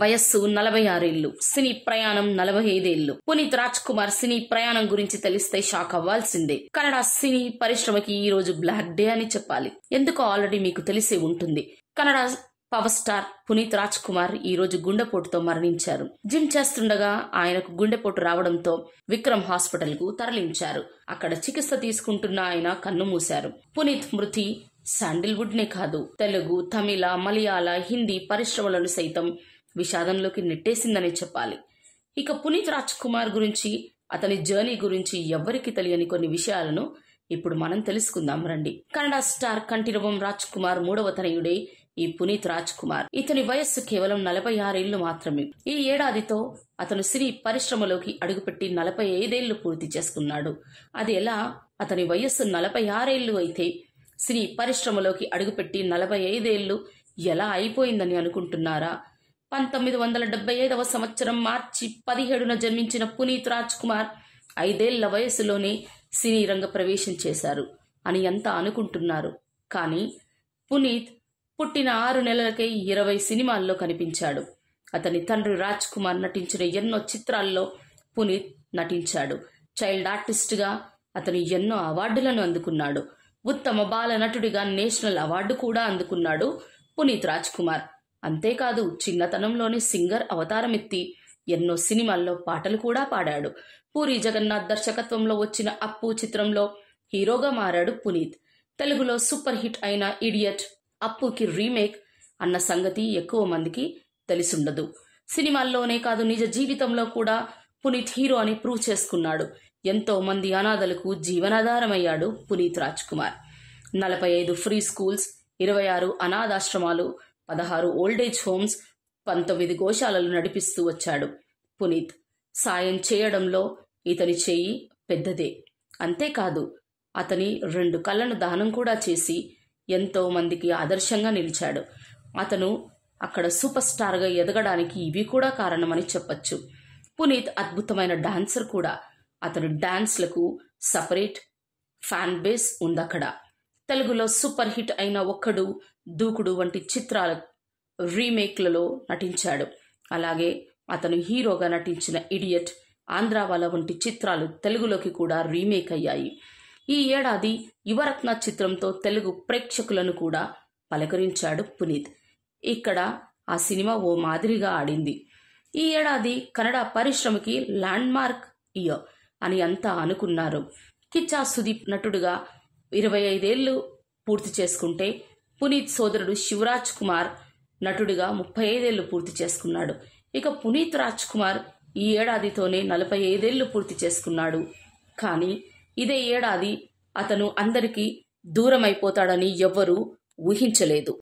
వయస్సు నలభై ఆరేళ్లు సినీ ప్రయాణం నలభై ఐదేళ్లు పునీత్ రాజ్ కుమార్ సినీ ప్రయాణం గురించి తెలిస్తే షాక్ అవ్వాల్సిందే కన్నడ సినీ పరిశ్రమకి ఈ రోజు బ్లాక్ డే అని చెప్పాలి ఎందుకో ఆల్రెడీ మీకు తెలిసే ఉంటుంది కన్నడ పవర్ స్టార్ పునీత్ రాజ్ కుమార్ ఈ రోజు గుండెపోటుతో మరణించారు జిమ్ చేస్తుండగా ఆయనకు గుండెపోటు రావడంతో విక్రమ్ హాస్పిటల్ కు తరలించారు అక్కడ చికిత్స తీసుకుంటున్న ఆయన కన్ను మూశారు పునీత్ మృతి శాండిల్వుడ్ నే కాదు తెలుగు తమిళ మలయాళ హిందీ పరిశ్రమలను సైతం విషాదంలోకి నెట్టేసిందనే చెప్పాలి ఇక పునీత్ రాజ్ కుమార్ గురించి అతని జర్నీ గురించి ఎవ్వరికి తెలియని కొన్ని విషయాలను ఇప్పుడు మనం తెలుసుకుందాం రండి కన్నడ స్టార్ కంటిరవం రాజ్ కుమార్ మూడవ తనయుడే ఈ పునీత్ రాజ్ కుమార్ ఇతని వయస్సు కేవలం నలభై ఆరేళ్లు మాత్రమే ఈ ఏడాదితో అతను సినీ పరిశ్రమలోకి అడుగుపెట్టి నలభై ఐదేళ్లు పూర్తి చేసుకున్నాడు అది ఎలా అతని వయస్సు నలభై ఆరేళ్లు అయితే సినీ పరిశ్రమలోకి అడుగుపెట్టి నలభై ఐదేళ్లు ఎలా అయిపోయిందని అనుకుంటున్నారా పంతొమ్మిది వందల డెబ్బై ఐదవ సంవత్సరం మార్చి పదిహేడున జన్మించిన పునీత్ రాజ్ కుమార్ ఐదేళ్ల వయసులోనే సినీ రంగ ప్రవేశం చేశారు అని అంతా అనుకుంటున్నారు కానీ పునీత్ పుట్టిన ఆరు నెలలకే ఇరవై సినిమాల్లో కనిపించాడు అతని తండ్రి రాజ్ కుమార్ నటించిన ఎన్నో చిత్రాల్లో పునీత్ నటించాడు చైల్డ్ ఆర్టిస్ట్గా అతను ఎన్నో అవార్డులను అందుకున్నాడు ఉత్తమ బాల నటుడిగా నేషనల్ అవార్డు కూడా అందుకున్నాడు పునీత్ రాజ్ కుమార్ అంతేకాదు చిన్నతనంలోనే సింగర్ అవతారం ఎత్తి ఎన్నో సినిమాల్లో పాటలు కూడా పాడాడు పూరి జగన్నాథ్ దర్శకత్వంలో వచ్చిన అప్పు చిత్రంలో హీరోగా మారాడు పునీత్ తెలుగులో సూపర్ హిట్ అయిన ఇడియట్ అప్పుకి రీమేక్ అన్న సంగతి ఎక్కువ మందికి తెలిసుండదు సినిమాల్లోనే కాదు నిజ జీవితంలో కూడా పునీత్ హీరో అని ప్రూవ్ చేసుకున్నాడు ఎంతో మంది అనాథలకు జీవనాధారమయ్యాడు పునీత్ రాజ్ కుమార్ నలభై ఐదు ఫ్రీ స్కూల్స్ ఇరవై ఆరు అనాథాశ్రమాలు పదహారు ఓల్డేజ్ హోమ్స్ పంతొమ్మిది గోశాలలు నడిపిస్తూ వచ్చాడు పునీత్ సాయం చేయడంలో ఇతని చేయి పెద్దదే అంతేకాదు అతని రెండు కళ్ళను దానం కూడా చేసి ఎంతో మందికి ఆదర్శంగా నిలిచాడు అతను అక్కడ సూపర్ స్టార్గా ఎదగడానికి ఇవి కూడా కారణమని చెప్పొచ్చు పునీత్ అద్భుతమైన డాన్సర్ కూడా అతను డాన్స్లకు సపరేట్ ఫ్యాన్ బేస్ ఉంది అక్కడ తెలుగులో సూపర్ హిట్ అయిన ఒక్కడు దూకుడు వంటి చిత్రాల రీమేక్లలో నటించాడు అలాగే అతను హీరోగా నటించిన ఇడియట్ ఆంధ్రావాల వంటి చిత్రాలు తెలుగులోకి కూడా రీమేక్ అయ్యాయి ఈ ఏడాది యువరత్న చిత్రంతో తెలుగు ప్రేక్షకులను కూడా పలకరించాడు పునీత్ ఇక్కడ ఆ సినిమా ఓ మాదిరిగా ఆడింది ఈ ఏడాది కన్నడ పరిశ్రమకి ల్యాండ్మార్క్ ఇయర్ అని అంతా అనుకున్నారు కిచ్చా సుదీప్ నటుడుగా ఇరవై ఐదేళ్లు పూర్తి చేసుకుంటే పునీత్ సోదరుడు శివరాజ్ కుమార్ నటుడిగా ముప్పై ఐదేళ్లు పూర్తి చేసుకున్నాడు ఇక పునీత్ రాజ్ కుమార్ ఈ ఏడాదితోనే నలభై ఐదేళ్లు పూర్తి చేసుకున్నాడు కానీ ఇదే ఏడాది అతను అందరికీ దూరమైపోతాడని ఎవ్వరూ ఊహించలేదు